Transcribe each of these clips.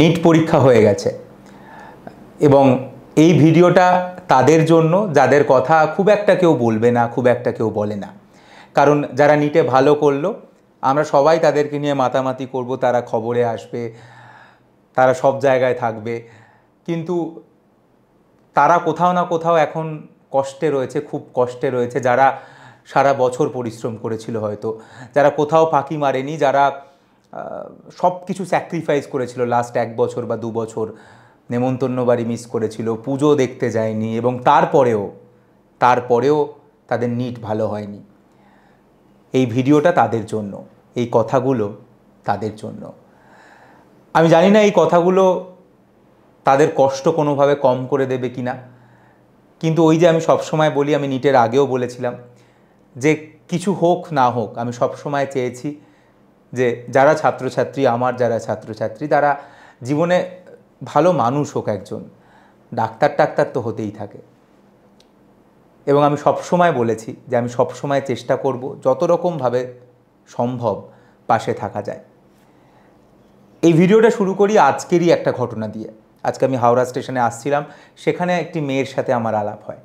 NEET পরীক্ষা হয়ে গেছে এবং এই ভিডিওটা তাদের জন্য যাদের কথা খুব একটা কেউ বলবে না খুব একটা কেউ বলে না কারণ যারা নিটে ভালো করলো আমরা সবাই তাদেরকে নিয়ে মাতামাতি করব তারা খবরে আসবে তারা সব জায়গায় থাকবে কিন্তু তারা কোথাও না কোথাও এখন কষ্টে রয়েছে খুব কষ্টে রয়েছে যারা সারা বছর পরিশ্রম করেছিল হয়তো যারা কোথাও ফাঁকি মারেনি যারা সব কিছু স্যাক্রিফাইস করেছিল লাস্ট এক বছর বা দু বছর নেমন্তন্ন বাড়ি মিস করেছিল পুজো দেখতে যায়নি এবং তারপরেও তারপরেও তাদের নিট ভালো হয়নি এই ভিডিওটা তাদের জন্য এই কথাগুলো তাদের জন্য আমি জানি না এই কথাগুলো তাদের কষ্ট কোনোভাবে কম করে দেবে কি না কিন্তু ওই যে আমি সবসময় বলি আমি নিটের আগেও বলেছিলাম যে কিছু হোক না হোক আমি সবসময় চেয়েছি যে যারা ছাত্রছাত্রী আমার যারা ছাত্রছাত্রী তারা জীবনে ভালো মানুষ হোক একজন ডাক্তার টাক্তার তো হতেই থাকে এবং আমি সবসময় বলেছি যে আমি সবসময় চেষ্টা করব যত রকমভাবে সম্ভব পাশে থাকা যায় এই ভিডিওটা শুরু করি আজকেরই একটা ঘটনা দিয়ে আজকে আমি হাওড়া স্টেশনে আসছিলাম সেখানে একটি মেয়ের সাথে আমার আলাপ হয়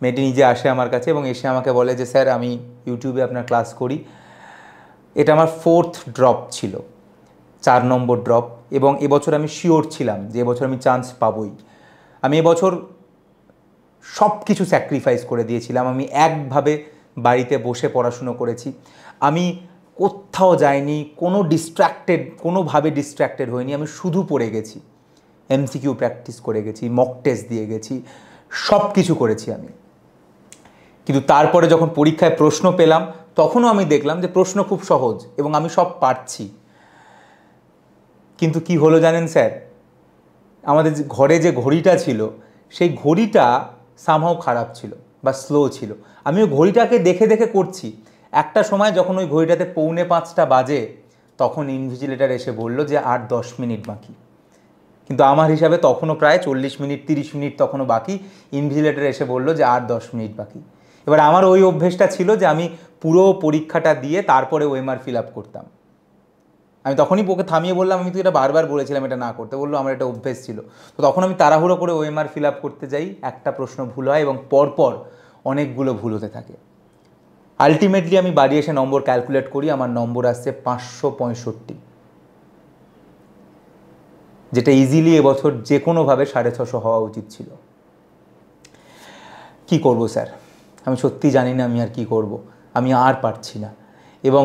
মেয়েটি নিজে আসে আমার কাছে এবং এসে আমাকে বলে যে স্যার আমি ইউটিউবে আপনার ক্লাস করি এটা আমার ফোর্থ ড্রপ ছিল চার নম্বর ড্রপ এবং এবছর আমি শিওর ছিলাম যে এবছর আমি চান্স পাবই আমি এবছর সব কিছু স্যাক্রিফাইস করে দিয়েছিলাম আমি একভাবে বাড়িতে বসে পড়াশুনো করেছি আমি কোথাও যাইনি কোনো ডিস্ট্র্যাক্টেড কোনোভাবে ডিস্ট্র্যাক্টেড হইনি আমি শুধু পড়ে গেছি এমসিকিউ প্র্যাকটিস করে গেছি মক টেস্ট দিয়ে গেছি সব কিছু করেছি আমি কিন্তু তারপরে যখন পরীক্ষায় প্রশ্ন পেলাম তখনও আমি দেখলাম যে প্রশ্ন খুব সহজ এবং আমি সব পারছি কিন্তু কি হলো জানেন স্যার আমাদের ঘরে যে ঘড়িটা ছিল সেই ঘড়িটা সামহাও খারাপ ছিল বা স্লো ছিল আমি ওই ঘড়িটাকে দেখে দেখে করছি একটা সময় যখন ওই ঘড়িটাতে পৌনে পাঁচটা বাজে তখন ইনভিজিলেটার এসে বলল যে আর দশ মিনিট বাকি কিন্তু আমার হিসাবে তখনও প্রায় চল্লিশ মিনিট তিরিশ মিনিট তখনও বাকি ইনভিজিলেটার এসে বলল যে আর দশ মিনিট বাকি এবার আমার ওই অভ্যেসটা ছিল যে আমি পুরো পরীক্ষাটা দিয়ে তারপরে ওএমআর ফিল আপ করতাম আমি তখনই ওকে থামিয়ে বললাম আমি তো এটা বারবার বলেছিলাম এটা না করতে বললো আমার এটা অভ্যেস ছিল তো তখন আমি তাড়াহুড়ো করে ওএমআর ফিল আপ করতে যাই একটা প্রশ্ন ভুল হয় এবং পরপর অনেকগুলো ভুল হতে থাকে আলটিমেটলি আমি বাড়ি এসে নম্বর ক্যালকুলেট করি আমার নম্বর আসছে পাঁচশো পঁয়ষট্টি যেটা ইজিলি এবছর যে কোনোভাবে সাড়ে ছশো হওয়া উচিত ছিল কি করব স্যার আমি সত্যি জানি না আমি আর কি করব আমি আর পারছি না এবং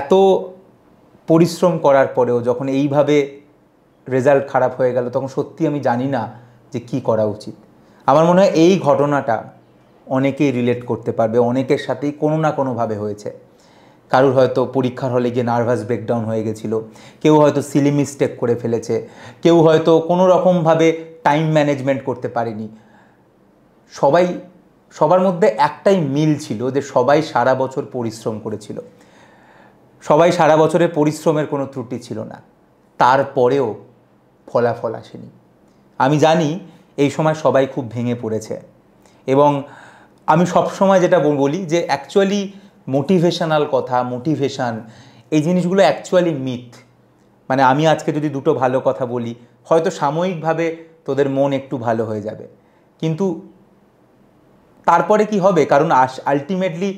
এত পরিশ্রম করার পরেও যখন এইভাবে রেজাল্ট খারাপ হয়ে গেল তখন সত্যি আমি জানি না যে কি করা উচিত আমার মনে হয় এই ঘটনাটা অনেকেই রিলেট করতে পারবে অনেকের সাথেই কোনো না কোনোভাবে হয়েছে কারুর হয়তো পরীক্ষার হলে গিয়ে নার্ভাস ব্রেকডাউন হয়ে গেছিলো কেউ হয়তো সিলি মিস্টেক করে ফেলেছে কেউ হয়তো কোনো রকমভাবে টাইম ম্যানেজমেন্ট করতে পারেনি সবাই সবার মধ্যে একটাই মিল ছিল যে সবাই সারা বছর পরিশ্রম করেছিল সবাই সারা বছরের পরিশ্রমের কোনো ত্রুটি ছিল না তারপরেও ফলাফল আসেনি আমি জানি এই সময় সবাই খুব ভেঙে পড়েছে এবং আমি সবসময় যেটা বলি যে অ্যাকচুয়ালি মোটিভেশনাল কথা মোটিভেশান এই জিনিসগুলো অ্যাকচুয়ালি মিথ মানে আমি আজকে যদি দুটো ভালো কথা বলি হয়তো সাময়িকভাবে তোদের মন একটু ভালো হয়ে যাবে কিন্তু তারপরে কি হবে কারণ আলটিমেটলি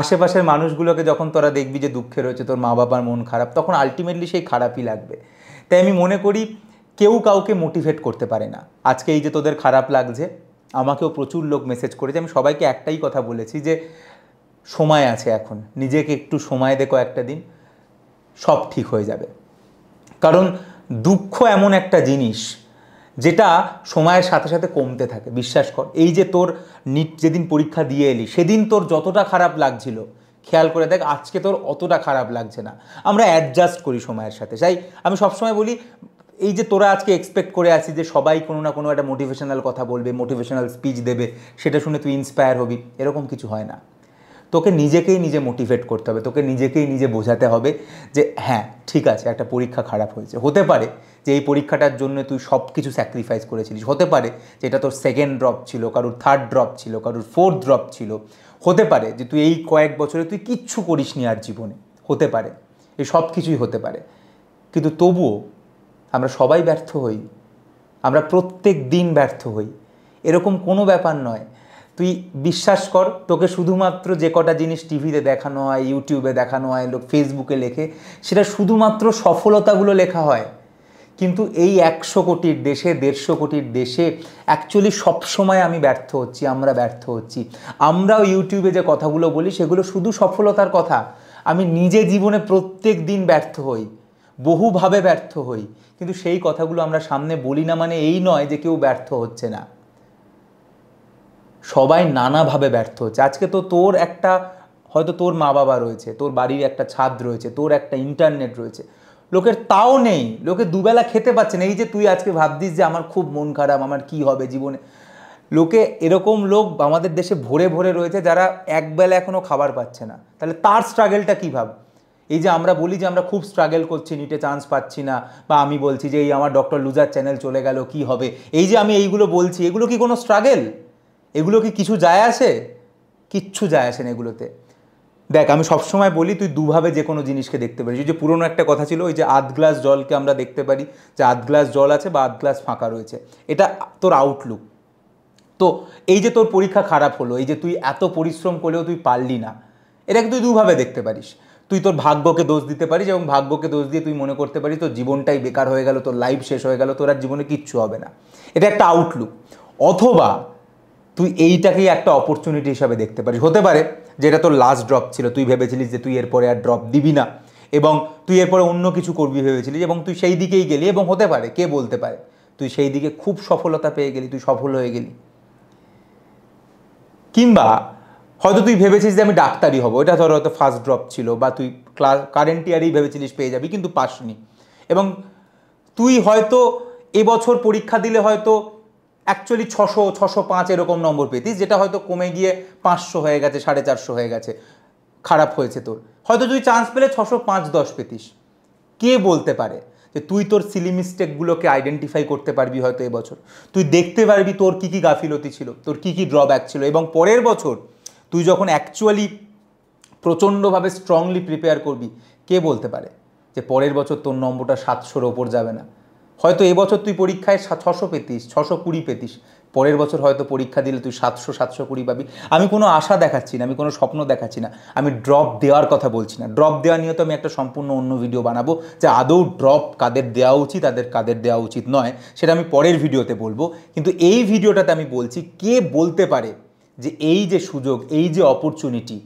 আশেপাশের মানুষগুলোকে যখন তোরা দেখবি যে দুঃখে রয়েছে তোর মা বাবার মন খারাপ তখন আলটিমেটলি সেই খারাপই লাগবে তাই আমি মনে করি কেউ কাউকে মোটিভেট করতে পারে না আজকে এই যে তোদের খারাপ লাগছে আমাকেও প্রচুর লোক মেসেজ করেছে আমি সবাইকে একটাই কথা বলেছি যে সময় আছে এখন নিজেকে একটু সময় দেখো একটা দিন সব ঠিক হয়ে যাবে কারণ দুঃখ এমন একটা জিনিস যেটা সময়ের সাথে সাথে কমতে থাকে বিশ্বাস কর এই যে তোর নিট যেদিন পরীক্ষা দিয়ে এলি সেদিন তোর যতটা খারাপ লাগছিল খেয়াল করে দেখ আজকে তোর অতটা খারাপ লাগছে না আমরা অ্যাডজাস্ট করি সময়ের সাথে তাই আমি সবসময় বলি এই যে তোরা আজকে এক্সপেক্ট করে আছি যে সবাই কোনো না কোনো একটা মোটিভেশনাল কথা বলবে মোটিভেশনাল স্পিচ দেবে সেটা শুনে তুই ইন্সপায়ার হবি এরকম কিছু হয় না তোকে নিজেকেই নিজে মোটিভেট করতে হবে তোকে নিজেকেই নিজে বোঝাতে হবে যে হ্যাঁ ঠিক আছে একটা পরীক্ষা খারাপ হয়েছে হতে পারে যে এই পরীক্ষাটার জন্য তুই সব কিছু স্যাক্রিফাইস করেছিলিস হতে পারে যে এটা তোর সেকেন্ড ড্রপ ছিল কারোর থার্ড ড্রপ ছিল কারোর ফোর্থ ড্রপ ছিল হতে পারে যে তুই এই কয়েক বছরে তুই কিচ্ছু করিস নি আর জীবনে হতে পারে এ সব কিছুই হতে পারে কিন্তু তবুও আমরা সবাই ব্যর্থ হই আমরা প্রত্যেক দিন ব্যর্থ হই এরকম কোনো ব্যাপার নয় তুই বিশ্বাস কর তোকে শুধুমাত্র যে কটা জিনিস টিভিতে দেখানো হয় ইউটিউবে দেখানো হয় লোক ফেসবুকে লেখে সেটা শুধুমাত্র সফলতাগুলো লেখা হয় কিন্তু এই একশো কোটির দেশে দেড়শো কোটির দেশে অ্যাকচুয়ালি সবসময় আমি ব্যর্থ হচ্ছি আমরা ব্যর্থ হচ্ছি আমরাও ইউটিউবে যে কথাগুলো বলি সেগুলো শুধু সফলতার কথা আমি নিজে জীবনে প্রত্যেক দিন ব্যর্থ হই বহুভাবে ব্যর্থ হই কিন্তু সেই কথাগুলো আমরা সামনে বলি না মানে এই নয় যে কেউ ব্যর্থ হচ্ছে না সবাই নানাভাবে ব্যর্থ হচ্ছে আজকে তো তোর একটা হয়তো তোর মা বাবা রয়েছে তোর বাড়ির একটা ছাদ রয়েছে তোর একটা ইন্টারনেট রয়েছে লোকের তাও নেই লোকে দুবেলা খেতে পাচ্ছে না এই যে তুই আজকে ভাবছিস যে আমার খুব মন খারাপ আমার কি হবে জীবনে লোকে এরকম লোক আমাদের দেশে ভরে ভরে রয়েছে যারা একবেলা এখনও খাবার পাচ্ছে না তাহলে তার স্ট্রাগেলটা কী ভাব এই যে আমরা বলি যে আমরা খুব স্ট্রাগেল করছি নিটে চান্স পাচ্ছি না বা আমি বলছি যে এই আমার ডক্টর লুজার চ্যানেল চলে গেল কি হবে এই যে আমি এইগুলো বলছি এগুলো কি কোনো স্ট্রাগেল এগুলো কি কিছু যায় আসে কিচ্ছু যায় আসে না এগুলোতে দেখ আমি সবসময় বলি তুই দুভাবে যে কোনো জিনিসকে দেখতে পারিস ওই যে পুরনো একটা কথা ছিল ওই যে আধ গ্লাস জলকে আমরা দেখতে পারি যে আধ গ্লাস জল আছে বা আধ গ্লাস ফাঁকা রয়েছে এটা তোর আউটলুক তো এই যে তোর পরীক্ষা খারাপ হলো এই যে তুই এত পরিশ্রম করলেও তুই পারলি না এটাকে তুই দুভাবে দেখতে পারিস তুই তোর ভাগ্যকে দোষ দিতে পারিস এবং ভাগ্যকে দোষ দিয়ে তুই মনে করতে পারিস তোর জীবনটাই বেকার হয়ে গেল তোর লাইফ শেষ হয়ে গেল তোর আর জীবনে কিচ্ছু হবে না এটা একটা আউটলুক অথবা তুই এইটাকেই একটা অপরচুনিটি হিসাবে দেখতে পারিস হতে পারে যেটা তোর লাস্ট ড্রপ ছিল তুই ভেবেছিলিস যে তুই এরপরে আর ড্রপ দিবি না এবং তুই এরপরে অন্য কিছু করবি ভেবেছিলিস এবং তুই সেই দিকেই গেলি এবং হতে পারে কে বলতে পারে তুই সেই দিকে খুব সফলতা পেয়ে গেলি তুই সফল হয়ে গেলি কিংবা হয়তো তুই ভেবেছিস যে আমি ডাক্তারই হব এটা ধর হয়তো ফার্স্ট ড্রপ ছিল বা তুই ক্লাস কারেন্ট ইয়ারেই ভেবেছিলিস পেয়ে যাবি কিন্তু পাসনি এবং তুই হয়তো এবছর পরীক্ষা দিলে হয়তো অ্যাকচুয়ালি ছশো ছশো পাঁচ এরকম নম্বর পেতিস যেটা হয়তো কমে গিয়ে পাঁচশো হয়ে গেছে সাড়ে চারশো হয়ে গেছে খারাপ হয়েছে তোর হয়তো তুই চান্স পেলে ছশো পাঁচ দশ পেতিস কে বলতে পারে যে তুই তোর সিলি মিস্টেকগুলোকে আইডেন্টিফাই করতে পারবি হয়তো এবছর তুই দেখতে পারবি তোর কী কী গাফিলতি ছিল তোর কী কী ড্রব্যাক ছিল এবং পরের বছর তুই যখন অ্যাকচুয়ালি প্রচণ্ডভাবে স্ট্রংলি প্রিপেয়ার করবি কে বলতে পারে যে পরের বছর তোর নম্বরটা সাতশোর ওপর যাবে না হয়তো এবছর তুই পরীক্ষায় ছশো পেতিস ছশো কুড়ি পেতিস পরের বছর হয়তো পরীক্ষা দিলে তুই সাতশো সাতশো কুড়ি পাবি আমি কোনো আশা দেখাচ্ছি না আমি কোনো স্বপ্ন দেখাচ্ছি না আমি ড্রপ দেওয়ার কথা বলছি না ড্রপ দেওয়া নিয়ে তো আমি একটা সম্পূর্ণ অন্য ভিডিও বানাবো যে আদৌ ড্রপ কাদের দেওয়া উচিত তাদের কাদের দেওয়া উচিত নয় সেটা আমি পরের ভিডিওতে বলবো কিন্তু এই ভিডিওটাতে আমি বলছি কে বলতে পারে যে এই যে সুযোগ এই যে অপরচুনিটি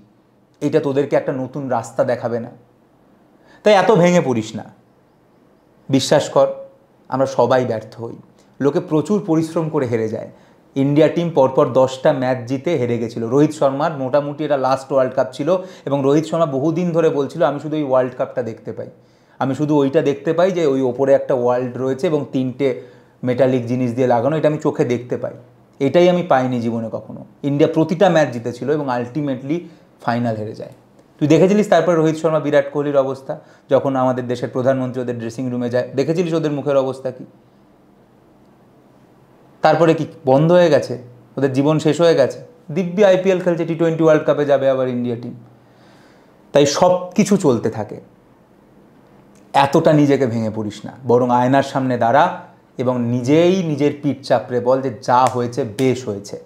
এটা তোদেরকে একটা নতুন রাস্তা দেখাবে না তাই এত ভেঙে পড়িস না বিশ্বাস কর আমরা সবাই ব্যর্থ হই লোকে প্রচুর পরিশ্রম করে হেরে যায় ইন্ডিয়া টিম পরপর দশটা ম্যাচ জিতে হেরে গেছিলো রোহিত শর্মার মোটামুটি এটা লাস্ট ওয়ার্ল্ড কাপ ছিল এবং রোহিত শর্মা বহুদিন ধরে বলছিল আমি শুধু ওই ওয়ার্ল্ড কাপটা দেখতে পাই আমি শুধু ওইটা দেখতে পাই যে ওই ওপরে একটা ওয়ার্ল্ড রয়েছে এবং তিনটে মেটালিক জিনিস দিয়ে লাগানো এটা আমি চোখে দেখতে পাই এটাই আমি পাইনি জীবনে কখনো ইন্ডিয়া প্রতিটা ম্যাচ জিতেছিল এবং আলটিমেটলি ফাইনাল হেরে যায় তুই দেখেছিলিস তারপর রোহিত শর্মা বিরাট কোহলির অবস্থা যখন আমাদের দেশের প্রধানমন্ত্রী ওদের ড্রেসিং রুমে যায় দেখেছিলিস ওদের মুখের অবস্থা কি তারপরে কি বন্ধ হয়ে গেছে ওদের জীবন শেষ হয়ে গেছে দিব্যি আইপিএল খেলছে টি টোয়েন্টি ওয়ার্ল্ড কাপে যাবে আবার ইন্ডিয়া টিম তাই সব কিছু চলতে থাকে এতটা নিজেকে ভেঙে পড়িস না বরং আয়নার সামনে দাঁড়া এবং নিজেই নিজের পিঠ চাপড়ে বল যে যা হয়েছে বেশ হয়েছে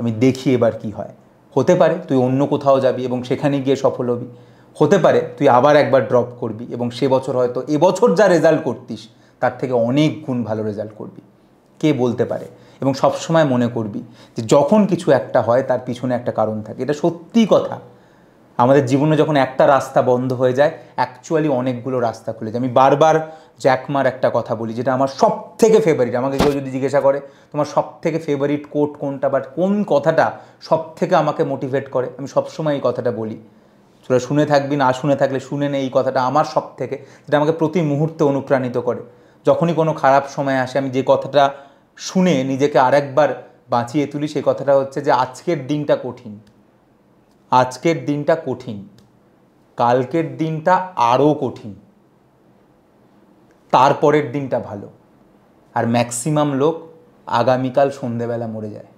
আমি দেখি এবার কি হয় হতে পারে তুই অন্য কোথাও যাবি এবং সেখানে গিয়ে সফল হবি হতে পারে তুই আবার একবার ড্রপ করবি এবং সে বছর হয়তো এবছর যা রেজাল্ট করতিস তার থেকে অনেক গুণ ভালো রেজাল্ট করবি কে বলতে পারে এবং সবসময় মনে করবি যে যখন কিছু একটা হয় তার পিছনে একটা কারণ থাকে এটা সত্যি কথা আমাদের জীবনে যখন একটা রাস্তা বন্ধ হয়ে যায় অ্যাকচুয়ালি অনেকগুলো রাস্তা খুলে যায় আমি বারবার জ্যাকমার একটা কথা বলি যেটা আমার সব থেকে ফেভারিট আমাকে কেউ যদি জিজ্ঞাসা করে তোমার সব থেকে ফেভারিট কোট কোনটা বাট কোন কথাটা সব থেকে আমাকে মোটিভেট করে আমি সবসময় এই কথাটা বলি তোরা শুনে থাকবি না শুনে থাকলে শুনে নে এই কথাটা আমার সব থেকে যেটা আমাকে প্রতি মুহূর্তে অনুপ্রাণিত করে যখনই কোনো খারাপ সময় আসে আমি যে কথাটা শুনে নিজেকে আরেকবার বাঁচিয়ে তুলি সেই কথাটা হচ্ছে যে আজকের দিনটা কঠিন আজকের দিনটা কঠিন কালকের দিনটা আরও কঠিন তারপরের দিনটা ভালো আর ম্যাক্সিমাম লোক আগামীকাল সন্ধেবেলা মরে যায়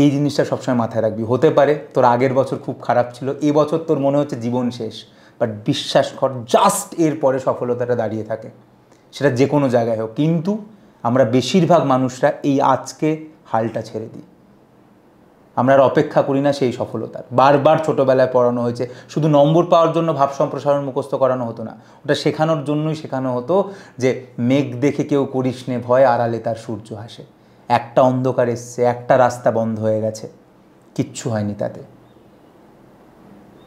এই জিনিসটা সবসময় মাথায় রাখবি হতে পারে তোর আগের বছর খুব খারাপ ছিল এবছর তোর মনে হচ্ছে জীবন শেষ বাট বিশ্বাস কর জাস্ট এর পরে সফলতাটা দাঁড়িয়ে থাকে সেটা যে কোনো জায়গায় হোক কিন্তু আমরা বেশিরভাগ মানুষরা এই আজকে হালটা ছেড়ে দিই আমরা আর অপেক্ষা করি না সেই সফলতার বারবার ছোটোবেলায় পড়ানো হয়েছে শুধু নম্বর পাওয়ার জন্য ভাব সম্প্রসারণ মুখস্থ করানো হতো না ওটা শেখানোর জন্যই শেখানো হতো যে মেঘ দেখে কেউ করিস নে ভয় আড়ালে তার সূর্য হাসে একটা অন্ধকার এসছে একটা রাস্তা বন্ধ হয়ে গেছে কিচ্ছু হয়নি তাতে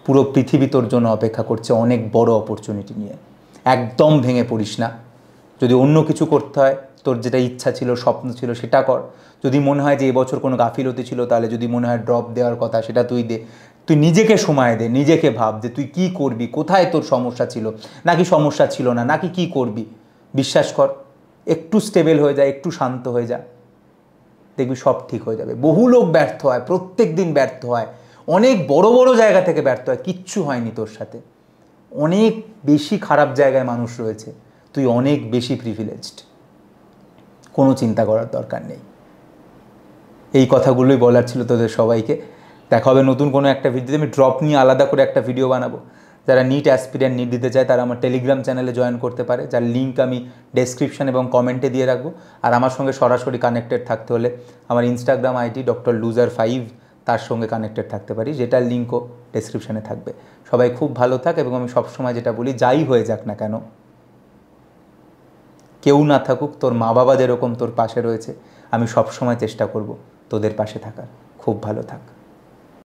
পুরো পৃথিবী তোর জন্য অপেক্ষা করছে অনেক বড় অপরচুনিটি নিয়ে একদম ভেঙে পড়িস না যদি অন্য কিছু করতে হয় তোর যেটা ইচ্ছা ছিল স্বপ্ন ছিল সেটা কর যদি মনে হয় যে এবছর কোনো গাফিলতি ছিল তাহলে যদি মনে হয় ড্রপ দেওয়ার কথা সেটা তুই দে তুই নিজেকে সময় দে নিজেকে ভাব যে তুই কি করবি কোথায় তোর সমস্যা ছিল নাকি সমস্যা ছিল না নাকি কি করবি বিশ্বাস কর একটু স্টেবেল হয়ে যায় একটু শান্ত হয়ে যা দেখবি সব ঠিক হয়ে যাবে বহু লোক ব্যর্থ হয় প্রত্যেক দিন ব্যর্থ হয় অনেক বড় বড় জায়গা থেকে ব্যর্থ হয় কিচ্ছু হয়নি তোর সাথে অনেক বেশি খারাপ জায়গায় মানুষ রয়েছে তুই অনেক বেশি প্রিভিলেজড কোনো চিন্তা করার দরকার নেই এই কথাগুলোই বলার ছিল তোদের সবাইকে দেখা হবে নতুন কোনো একটা ভিডিওতে আমি ড্রপ নিয়ে আলাদা করে একটা ভিডিও বানাবো যারা নিট অ্যাসপিরিয়েন্ট নিট দিতে চায় তারা আমার টেলিগ্রাম চ্যানেলে জয়েন করতে পারে যার লিঙ্ক আমি ডেসক্রিপশন এবং কমেন্টে দিয়ে রাখবো আর আমার সঙ্গে সরাসরি কানেক্টেড থাকতে হলে আমার Instagram ID doctor loser five তার সঙ্গে কানেক্টেড থাকতে পারি যেটার লিঙ্কও ডেসক্রিপশানে থাকবে সবাই খুব ভালো থাক এবং আমি সবসময় যেটা বলি যাই হয়ে যাক না কেন কেউ না থাকুক তোর মা বাবা যেরকম তোর পাশে রয়েছে আমি সব সময় চেষ্টা করব তোদের পাশে থাকার খুব ভালো থাক